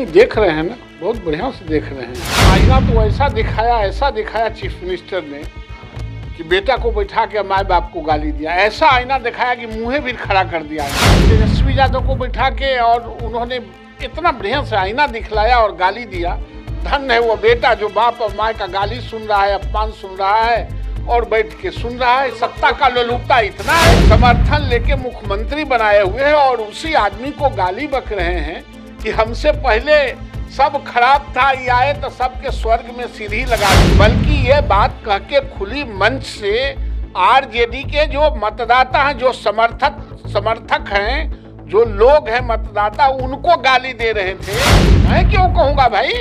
जी देख रहे हैं ना बहुत बढ़िया से देख रहे हैं आईना तो ऐसा दिखाया ऐसा दिखाया चीफ मिनिस्टर ने कि बेटा को बैठा के माए बाप को गाली दिया ऐसा आईना दिखाया कि मुँह भी खड़ा कर दिया तेजस्वी यादव को बैठा के और उन्होंने इतना बढ़िया से आईना दिखलाया और गाली दिया धन है वो बेटा जो बाप और माए का गाली सुन रहा है अपमान सुन रहा है और बैठ के सुन रहा है सत्ता का लोलुपता इतना है समर्थन लेके मुख्यमंत्री बनाए हुए हैं और उसी आदमी को गाली बक रहे हैं कि हमसे पहले सब खराब था ये आए तो सबके स्वर्ग में सीढ़ी लगा दी बल्कि ये बात कह के खुली मंच से आरजेडी के जो मतदाता हैं जो समर्थक समर्थक हैं जो लोग हैं मतदाता उनको गाली दे रहे थे मैं क्यों कहूँगा भाई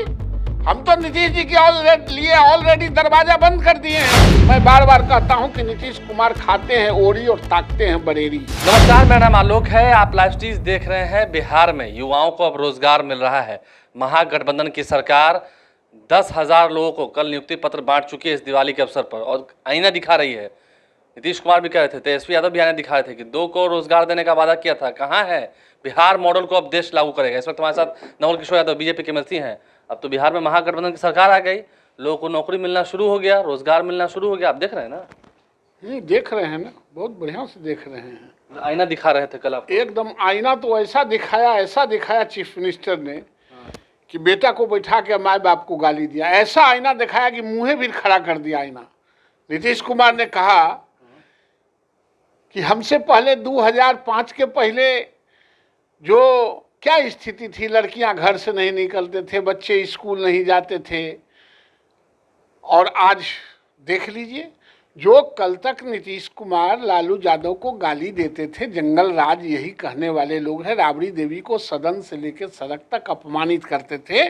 हम तो नीतीश जी की ऑलरेडी लिए ऑलरेडी दरवाजा बंद कर दिए हैं मैं बार बार कहता हूँ कि नीतीश कुमार खाते हैं ओरी और ताकते हैं बरेरी नमस्कार मैडम आलोक है आप लास्टीज देख रहे हैं बिहार में युवाओं को अब रोजगार मिल रहा है महागठबंधन की सरकार दस हजार लोगों को कल नियुक्ति पत्र बांट चुकी है इस दिवाली के अवसर पर और आईना दिखा रही है नीतीश कुमार भी कह रहे थे तेजस्वी तो यादव भी आने दिखा रहे थे कि दो को रोजगार देने का वादा किया था कहाँ है बिहार मॉडल को अब देश लागू करेगा इस वक्त हमारे साथ नवल किशोर यादव बीजेपी के मंत्री हैं अब तो बिहार में महागठबंधन की सरकार आ गई लोगों को नौकरी मिलना शुरू हो गया रोजगार मिलना शुरू हो गया आप देख रहे हैं ना नहीं देख रहे हैं ना बहुत बढ़िया से देख रहे हैं आईना दिखा रहे थे कल आप एकदम आईना तो ऐसा दिखाया ऐसा दिखाया चीफ मिनिस्टर ने कि बेटा को बैठा के माए बाप को गाली दिया ऐसा आईना दिखाया कि मुंह भी खड़ा कर दिया आईना नीतीश कुमार ने कहा कि हमसे पहले 2005 के पहले जो क्या स्थिति थी लड़कियां घर से नहीं निकलते थे बच्चे स्कूल नहीं जाते थे और आज देख लीजिए जो कल तक नीतीश कुमार लालू यादव को गाली देते थे जंगल राज यही कहने वाले लोग हैं राबड़ी देवी को सदन से लेकर सड़क तक अपमानित करते थे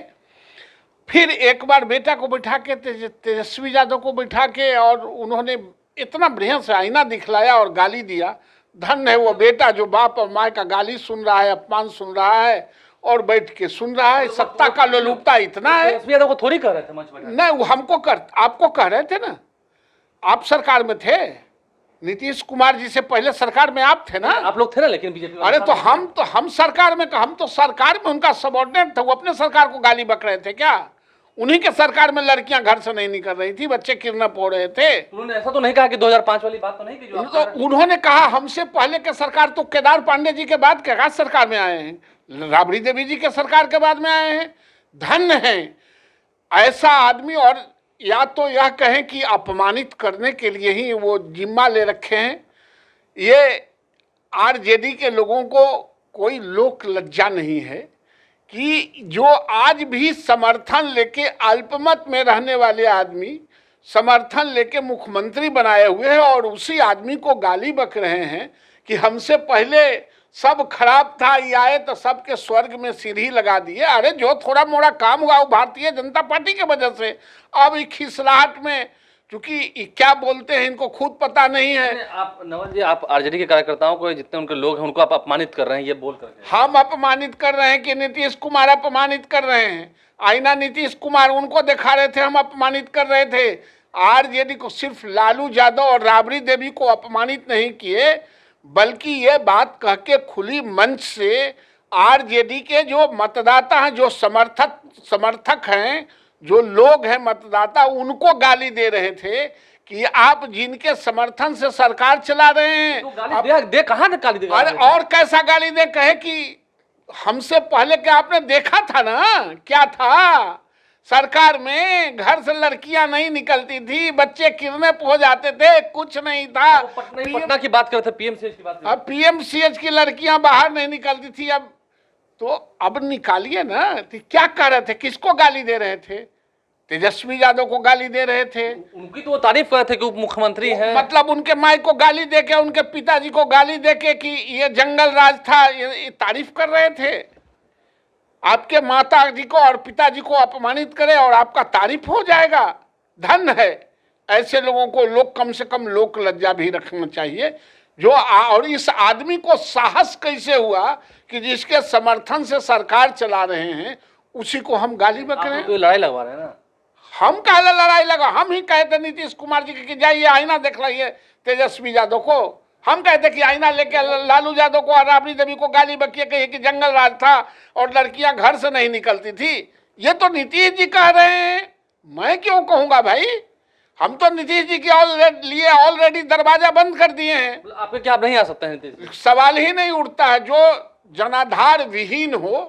फिर एक बार बेटा को बैठा के तेजस्वी यादव को बैठा के और उन्होंने इतना बढ़िया से आईना दिखलाया और गाली दिया धन है वो बेटा जो बाप और माँ का गाली सुन रहा है अपमान सुन रहा है और बैठ के सुन रहा है सत्ता का लोलुपता इतना है को तो थोड़ी कह रहे थे नहीं वो हमको कर आपको कह रहे थे ना आप सरकार में थे नीतीश कुमार जी से पहले सरकार में आप थे ना आप लोग थे ना लेकिन बीजेपी अरे तो हम तो हम सरकार में हम तो सरकार में उनका सबॉर्डिनेट था वो अपने सरकार को गाली बक रहे थे क्या उन्हीं के सरकार में लड़कियां घर से नहीं निकल रही थी बच्चे किरना हो रहे थे उन्होंने ऐसा तो नहीं कहा कि 2005 वाली बात तो नहीं की जो तो उन्होंने कहा हमसे पहले के सरकार तो केदार पांडे जी के बाद कैगाज सरकार में आए हैं राबड़ी देवी जी के सरकार के बाद में आए हैं धन्य है ऐसा आदमी और या तो यह कहें कि अपमानित करने के लिए ही वो जिम्मा ले रखे हैं ये आरजेडी के लोगों को कोई लोक लज्जा नहीं है कि जो आज भी समर्थन लेके अल्पमत में रहने वाले आदमी समर्थन लेके मुख्यमंत्री बनाए हुए हैं और उसी आदमी को गाली बक रहे हैं कि हमसे पहले सब खराब था ये आए तो सबके स्वर्ग में सीढ़ी लगा दिए अरे जो थोड़ा मोड़ा काम हुआ वो भारतीय जनता पार्टी के वजह से अब खिसलाहट में क्योंकि क्या बोलते हैं इनको खुद पता नहीं है आप नवल जी आप आरजेडी के कार्यकर्ताओं को जितने उनके लोग हैं उनको आप अपमानित कर रहे हैं ये बोल कर हम अपमानित कर रहे हैं कि नीतीश कुमार अपमानित कर रहे हैं आईना नीतीश कुमार उनको दिखा रहे थे हम अपमानित कर रहे थे आरजेडी को सिर्फ लालू यादव और राबड़ी देवी को अपमानित नहीं किए बल्कि ये बात कह के खुली मंच से आरजेडी के जो मतदाता हैं जो समर्थक समर्थक हैं जो लोग हैं मतदाता उनको गाली दे रहे थे कि आप जिनके समर्थन से सरकार चला रहे हैं तो गाली आप, दे, दे कहा ना गाली दे अरे और कैसा गाली दे कहे कि हमसे पहले क्या आपने देखा था ना क्या था सरकार में घर से लड़कियां नहीं निकलती थी बच्चे किरने पो जाते थे कुछ नहीं था पटना, पटना की बात करते पीएमसीएच की बात अब पीएमसीएच की लड़कियां बाहर नहीं निकलती थी अब तो अब निकालिए ना कि क्या कर रहे थे किसको गाली दे रहे थे तेजस्वी यादव को गाली दे रहे थे उनकी तो तारीफ कर रहे थे कि उप मुख्यमंत्री है मतलब उनके माई को गाली दे के उनके पिताजी को गाली दे के कि ये जंगल राज था ये, ये तारीफ कर रहे थे आपके माता जी को और पिताजी को अपमानित करे और आपका तारीफ हो जाएगा धन है ऐसे लोगों को लोग कम से कम लोक लज्जा भी रखना चाहिए जो आ, और इस आदमी को साहस कैसे हुआ कि जिसके समर्थन से सरकार चला रहे हैं उसी को हम गाली बकरे तो लड़ाई लगवा रहे हैं ना हम कहला लड़ाई लगा हम ही कहते नीतीश कुमार जी की जाइए आईना देख लाइए तेजस्वी यादव को हम कहते कि आईना लेके लालू यादव को और राबड़ी देवी को गाली बकिए कहिए कि जंगल राज था और लड़कियां घर से नहीं निकलती थी ये तो नीतीश जी कह रहे हैं मैं क्यों कहूंगा भाई हम तो नीतीश जी की ऑलरेडी लिए ऑलरेडी दरवाजा बंद कर दिए हैं आपके क्या आप नहीं आ सकते हैं नीतीश सवाल ही नहीं उठता है जो जनाधार विहीन हो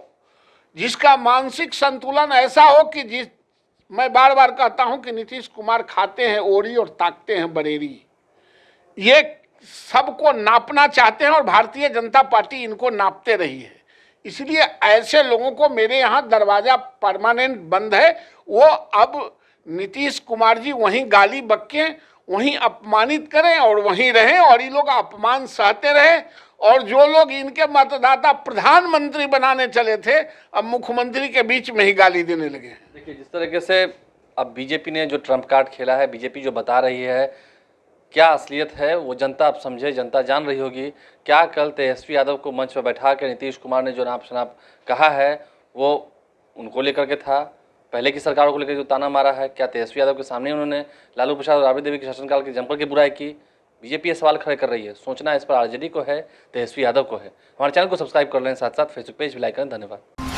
जिसका मानसिक संतुलन ऐसा हो कि जिस मैं बार बार कहता हूं कि नीतीश कुमार खाते हैं ओरी और ताकते हैं बरेरी ये सबको नापना चाहते हैं और भारतीय जनता पार्टी इनको नापते रही है इसलिए ऐसे लोगों को मेरे यहाँ दरवाजा परमानेंट बंद है वो अब नीतीश कुमार जी वहीं गाली बक्के वहीं अपमानित करें और वहीं रहें और ये लोग अपमान सहते रहे और जो लोग इनके मतदाता प्रधानमंत्री बनाने चले थे अब मुख्यमंत्री के बीच में ही गाली देने लगे हैं देखिए जिस तरीके से अब बीजेपी ने जो ट्रम्प कार्ड खेला है बीजेपी जो बता रही है क्या असलियत है वो जनता अब समझे जनता जान रही होगी क्या कल तेजस्वी यादव को मंच पर बैठा के नीतीश कुमार ने जो नाप शनाप कहा है वो उनको लेकर के था पहले की सरकारों को लेकर जो ताना मारा है क्या तेजस्वी यादव के सामने उन्होंने लालू प्रसाद और राबड़ी देवी के शासनकाल की जमकर की बुराई की बीजेपी सवाल खड़े कर रही है सोचना इस पर आरजेडी को है तेजस्वी यादव को है हमारे चैनल को सब्सक्राइब कर लें साथ साथ फेसबुक पेज भी लाइक करें धन्यवाद